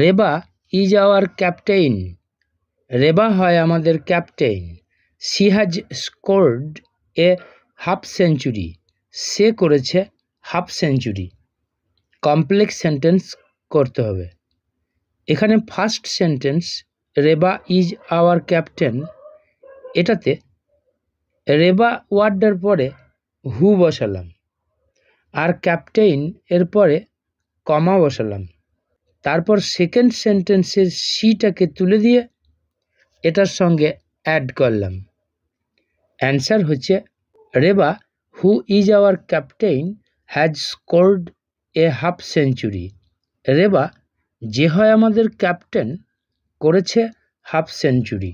Reba is our captain Reba হয় আমাদের captain she has scored a half century সে করেছে হাফ সেঞ্চুরি কমপ্লেক্স সেন্টেন্স করতে হবে এখানে first sentence Reba is our captain এটাতে রেবা ওয়ার্ডের পরে হু বসালাম আর ক্যাপ্টেইন এর পরে কমা বসালাম তারপর সেকেন্ড সেন্টেন্সের সিটাকে তুলে দিয়ে এটার সঙ্গে অ্যাড করলাম অ্যান্সার হচ্ছে Reba who is our captain has scored a half century Reba যে হয় আমাদের ক্যাপ্টেন করেছে হাফ সেঞ্চুরি